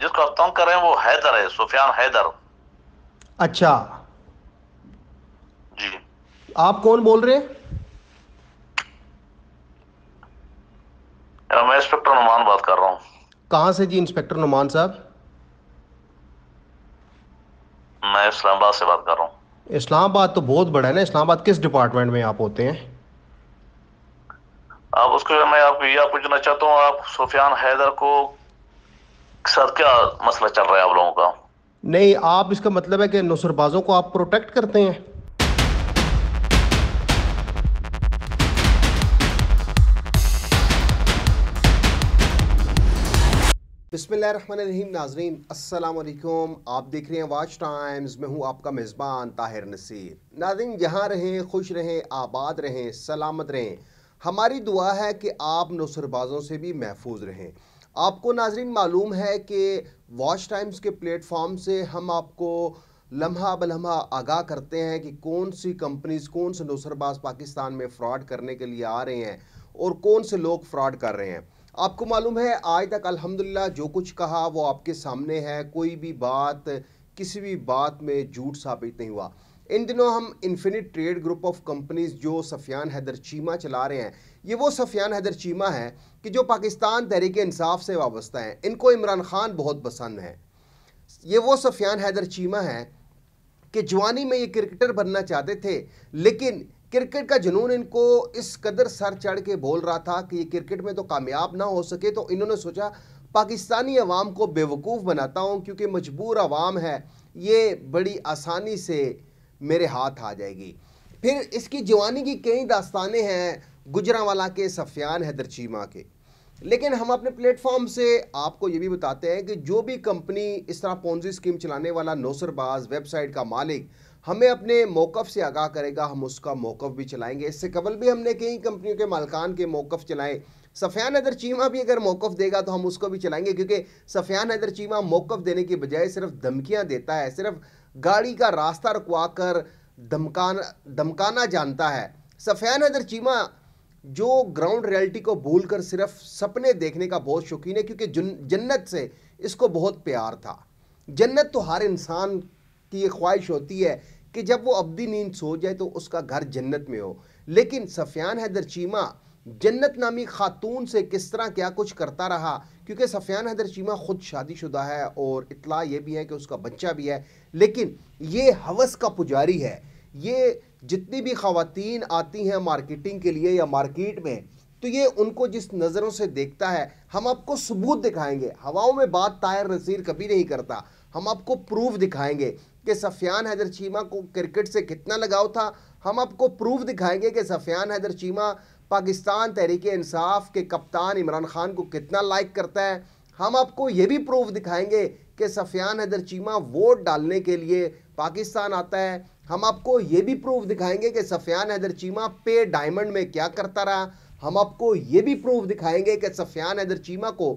जिसको आप तंग कर रहे हैं वो हैदर है सुफियान हैदर अच्छा जी आप कौन बोल रहे हैं मैं इंस्पेक्टर नुमान बात कर रहा हूँ कहाँ से जी इंस्पेक्टर नुमान साहब मैं इस्लामाबाद से बात कर रहा हूँ इस्लामाबाद तो बहुत बड़ा है ना इस्लामाबाद किस डिपार्टमेंट में आप होते हैं आप उसको मैं आपको यह पूछना चाहता हूँ आप सुफियान हैदर को सर क्या मसला चल रहा है आप लोगों का नहीं आप इसका मतलब है कि नसरबाजों को आप प्रोटेक्ट करते हैं बिसमीम नाजरीन असलकुम आप देख रहे हैं वाच टाइम्स मैं हूं आपका मेज़बान ताहिर नसीर नाजरीन यहाँ रहें खुश रहें आबाद रहें सलामत रहें हमारी दुआ है कि आप नसरबाजों से भी महफूज रहें आपको नाजरीन मालूम है कि वॉच टाइम्स के प्लेटफॉर्म से हम आपको लम्हा बलम्हा आगाह करते हैं कि कौन सी कंपनीज कौन से नौसरबाज पाकिस्तान में फ़्रॉड करने के लिए आ रहे हैं और कौन से लोग फ़्रॉड कर रहे हैं आपको मालूम है आज तक अल्हम्दुलिल्लाह जो कुछ कहा वो आपके सामने है कोई भी बात किसी भी बात में झूठ साबित नहीं हुआ इन दिनों हम Infinite Trade Group of Companies जो सफियान हैदर चीमा चला रहे हैं ये वो सफियान हैदर चीमा है कि जो पाकिस्तान तहरीक इंसाफ से वाबस्ता हैं इनको इमरान खान बहुत पसंद है ये वो सफियान हैदर चीमा है कि जवानी में ये क्रिकेटर बनना चाहते थे लेकिन क्रिकेट का जुनून इनको इस कदर सर चढ़ के बोल रहा था कि ये क्रिकेट में तो कामयाब ना हो सके तो इन्होंने सोचा पाकिस्तानी अवाम को बेवकूफ़ बनाता हूँ क्योंकि मजबूर आवाम है ये बड़ी आसानी से मेरे हाथ आ जाएगी फिर इसकी जवानी की कई दास्तानें हैं गुजरावाला के सफियान हैदर चीमा के लेकिन हम अपने प्लेटफॉर्म से आपको ये भी बताते हैं कि जो भी कंपनी इस तरह पोन्जी स्कीम चलाने वाला नौसरबाज वेबसाइट का मालिक हमें अपने मौक़ से आगाह करेगा हम उसका मौक़ भी चलाएंगे इससे कबल भी हमने कई कंपनियों के मालकान के मौक़ चलाए सफियान हैदर चीमा भी अगर मौक़ देगा तो हम उसको भी चलाएंगे क्योंकि सफियान हैदर चीमा मौक़ देने की बजाय सिर्फ धमकियाँ देता है सिर्फ गाड़ी का रास्ता रुकवा कर धमकाना धमकाना जानता है सफैन हैदर चीमा जो ग्राउंड रियलिटी को भूलकर सिर्फ सपने देखने का बहुत शौकीन है क्योंकि जन्नत से इसको बहुत प्यार था जन्नत तो हर इंसान की ये ख्वाहिश होती है कि जब वो अबदी नींद सो जाए तो उसका घर जन्नत में हो लेकिन सफियान हैदर चीमा जन्नत नामी खातून से किस तरह क्या कुछ करता रहा क्योंकि सफियान हैदर चीमा ख़ुद शादीशुदा है और इतला ये भी है कि उसका बच्चा भी है लेकिन ये हवस का पुजारी है ये जितनी भी खातन आती हैं मार्केटिंग के लिए या मार्केट में तो ये उनको जिस नज़रों से देखता है हम आपको सबूत दिखाएंगे हवाओं में बात तायर नसीर कभी नहीं करता हम आपको प्रूफ दिखाएंगे कि सफियान हैदर चीमा को क्रिकेट से कितना लगाव था हम आपको प्रूफ दिखाएंगे कि सफियान हैदर चीमा पाकिस्तान तहरीक इंसाफ के कप्तान इमरान खान को कितना लाइक करता है हम आपको ये भी प्रूफ दिखाएंगे कि सफियान हैदर चीमा वोट डालने के लिए पाकिस्तान आता है हम आपको ये भी प्रूफ दिखाएंगे कि सफियान हैदर चीमा पे डायमंड में क्या करता रहा हम आपको ये भी प्रूफ दिखाएंगे कि सफियान हैदर चीमा को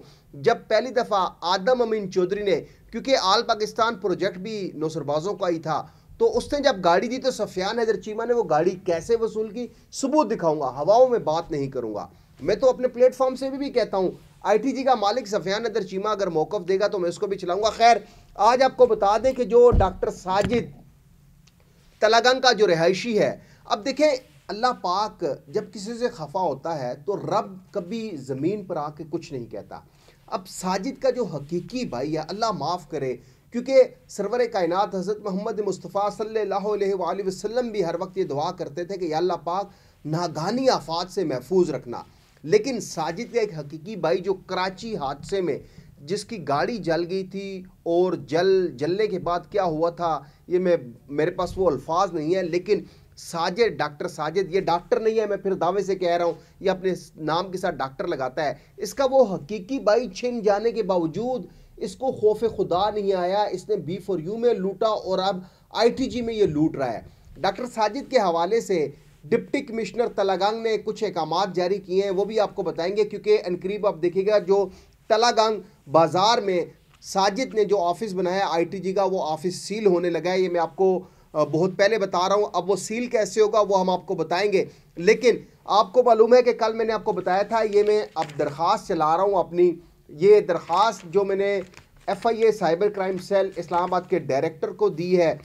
जब पहली दफ़ा आदम अमीन चौधरी ने क्योंकि आल पाकिस्तान प्रोजेक्ट भी नौसरबाजों का ही था तो उसने जब गाड़ी दी तो सफियान हैदर चीमा ने वो गाड़ी कैसे वसूल की सबूत दिखाऊंगा हवाओं में बात नहीं करूंगा मैं तो अपने प्लेटफॉर्म से भी, भी कहता हूं आईटीजी का मालिक सफियान हैदर चीमा अगर मौकफ देगा तो मैं उसको भी चलाऊंगा खैर आज आपको बता दें कि जो डॉक्टर साजिद तलागंग का जो रिहायशी है अब देखें अल्लाह पाक जब किसी से खफा होता है तो रब कभी ज़मीन पर आके कुछ नहीं कहता अब साजिद का जो हकीकी भाई है अल्लाह माफ़ करे क्योंकि सरवर कायनत हज़रत मोहम्मद मुस्तफ़ा सल्ला वसम भी हर वक्त ये दुआ करते थे कि अल्लाह पाक नागानी आफात से महफूज रखना लेकिन साजिद का एक हकीकी भाई जो कराची हादसे में जिसकी गाड़ी जल गई थी और जल जलने के बाद क्या हुआ था ये मैं मेरे पास वो अल्फाज नहीं है लेकिन साजिद डॉक्टर साजिद ये डॉक्टर नहीं है मैं फिर दावे से कह रहा हूँ ये अपने नाम के साथ डॉक्टर लगाता है इसका वो हकीकी भाई छिन जाने के बावजूद इसको खौफ खुदा नहीं आया इसने बी फॉर यू में लूटा और अब आईटीजी में ये लूट रहा है डॉक्टर साजिद के हवाले से डिप्टी कमिश्नर तलागंग ने कुछ अहकाम जारी किए हैं वो भी आपको बताएंगे क्योंकि अनकरीब आप देखिएगा जो तलागंग बाज़ार में साजिद ने जो ऑफिस बनाया आईटीजी का वो ऑफिस सील होने लगा है ये मैं आपको बहुत पहले बता रहा हूँ अब वो सील कैसे होगा वो हम आपको बताएंगे लेकिन आपको मालूम है कि कल मैंने आपको बताया था ये मैं अब दरख्वास्त चला रहा हूँ अपनी ये दरख्वास्त जो मैंने F I A cyber crime cell Islamabad के डायरेक्टर को दी है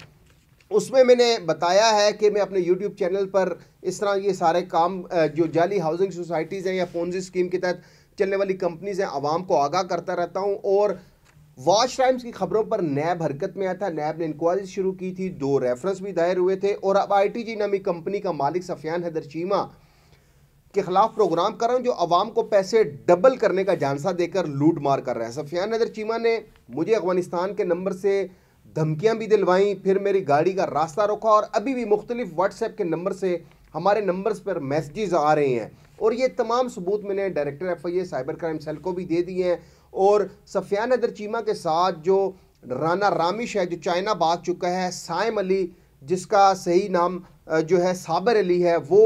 उसमें मैंने बताया है कि मैं अपने यूट्यूब चैनल पर इस तरह ये सारे काम जो जाली हाउसिंग सोसाइटीज़ हैं या फोनजी स्कीम के तहत चलने वाली कंपनीज़ हैं आवाम को आगाह करता रहता हूँ और वॉश टाइम्स की खबरों पर नैब हरकत में आया था नैब ने इंक्वायरी शुरू की थी दो रेफरेंस भी दायर हुए थे और अब आई टी जी नामी कंपनी का मालिक सफियान हैदर चीमा के खिलाफ प्रोग्राम कर रहे हैं जो आवाम को पैसे डबल करने का जानसा देकर लूट मार कर रहे हैं सफियान नदर चीमा ने मुझे अफगानिस्तान के नंबर से धमकियाँ भी दिलवाईं फिर मेरी गाड़ी का रास्ता रोका और अभी भी मुख्तलिफ व्हाट्सएप के नंबर से हमारे नंबर्स पर मैसेजेस आ रहे हैं और ये तमाम सबूत मैंने director F I A cyber crime cell को भी दे दिए हैं और सफियान अदर चीमा के साथ जो राना रामिश है जो चाइना भाग चुका है साइम अली जिसका सही नाम जो है साबर अली है वो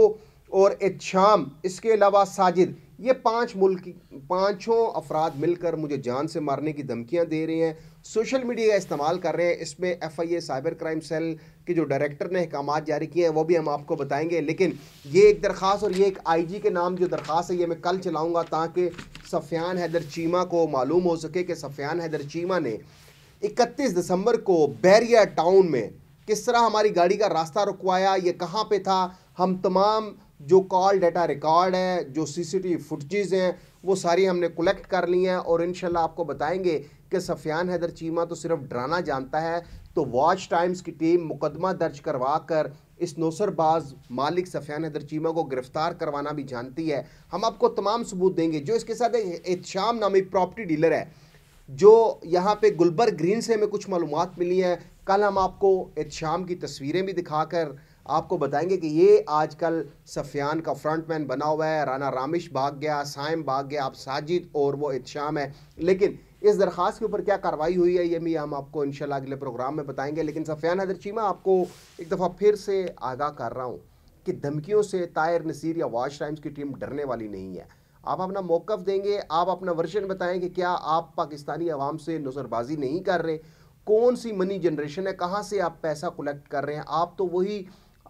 और शाम इसके अलावा साजिद ये पांच मुल्क पांचों अफराद मिलकर मुझे जान से मारने की धमकियां दे रहे हैं सोशल मीडिया का इस्तेमाल कर रहे हैं इसमें F I A cyber crime cell के जो डायरेक्टर ने अहकाम जारी किए हैं वो भी हम आपको बताएंगे लेकिन ये एक दरख्वास्त और ये एक आई जी के नाम जो दरख्वास्त है ये मैं कल चलाऊँगा ताकि सफियान हैदर चीमा को मालूम हो सके कि सफियान हैदर चीमा ने इकतीस दिसंबर को बैरिया टाउन में किस तरह हमारी गाड़ी का रास्ता रुकवाया ये कहाँ पर था हम तमाम जो कॉल डाटा रिकॉर्ड है जो सीसीटीवी फुटेजेस हैं वो सारी हमने कलेक्ट कर ली हैं और इन आपको बताएंगे कि सफियान हैदर चीमा तो सिर्फ डराना जानता है तो वॉच टाइम्स की टीम मुकदमा दर्ज करवा कर इस नौसरबाज मालिक सफियान हैदर चीमा को गिरफ्तार करवाना भी जानती है हम आपको तमाम सबूत देंगे जो इसके साथ एहतशाम नामी प्रॉपर्टी डीलर है जो यहाँ पे गुलबर ग्रीन से हमें कुछ मालूम मिली हैं कल हम आपको एहतशाम की तस्वीरें भी दिखाकर आपको बताएंगे कि ये आजकल सफियान का फ्रंट मैन बना हुआ है राना रामिश भाग गया साइम भाग गया आप साजिद और वो इतशाम है लेकिन इस दरख्वास्त के ऊपर क्या कार्रवाई हुई है ये भी हम आपको इंशाल्लाह अगले प्रोग्राम में बताएंगे लेकिन सफियान हैदर चीमा आपको एक दफ़ा फिर से आगाह कर रहा हूँ कि धमकियों से तायर नसीर या वाश टाइम्स की टीम डरने वाली नहीं है आप अपना मौक़ देंगे आप अपना वर्जन बताएं कि क्या आप पाकिस्तानी आवाम से नजरबाजी नहीं कर रहे कौन सी मनी जनरेशन है कहाँ से आप पैसा कलेक्ट कर रहे हैं आप तो वही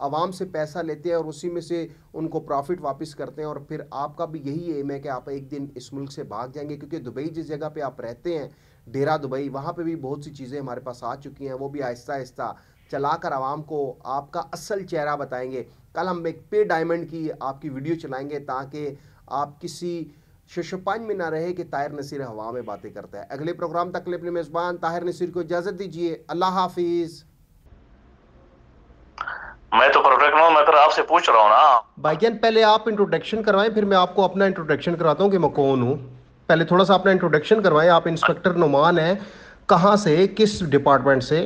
आवाम से पैसा लेते हैं और उसी में से उनको प्रॉफिट वापस करते हैं और फिर आपका भी यही एम है कि आप एक दिन इस मुल्क से भाग जाएंगे क्योंकि दुबई जिस जगह पे आप रहते हैं डेरा दुबई वहाँ पे भी बहुत सी चीज़ें हमारे पास आ चुकी हैं वो भी आहिस्ता आहिस्ता चला कर आवाम को आपका असल चेहरा बताएंगे कल हम एक पे डायमंड की आपकी वीडियो चलाएँगे ताकि आप किसी शशपान में ना रहे कि ताहिर नसीर हवा में बातें करता है अगले प्रोग्राम तक अपने मेज़बान ताहिर नसीर को इजाज़त दीजिए अल्लाह हाफिज़ मैं तो परफेक्ट हूँ मैं फिर तो आपसे पूछ रहा हूँ ना भाईजान पहले आप इंट्रोडक्शन करवाएं फिर मैं आपको अपना इंट्रोडक्शन कराता हूँ कि मैं कौन हूँ पहले थोड़ा सा अपना इंट्रोडक्शन करवाएं आप इंस्पेक्टर नुमान हैं कहाँ से किस डिपार्टमेंट से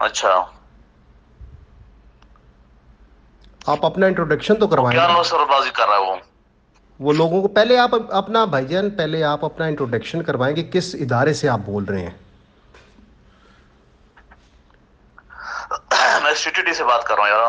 अच्छा आप अपना इंट्रोडक्शन तो करवाएं क्या नौसरबाजी कर रहा है वो वो लोगों को पहले आप अपना भाईजान पहले आप अपना इंट्रोडक्शन करवाएं कि किस इदारे से आप बोल रहे हैं यूनिवर्सिटी से बात कर रहा हूँ यार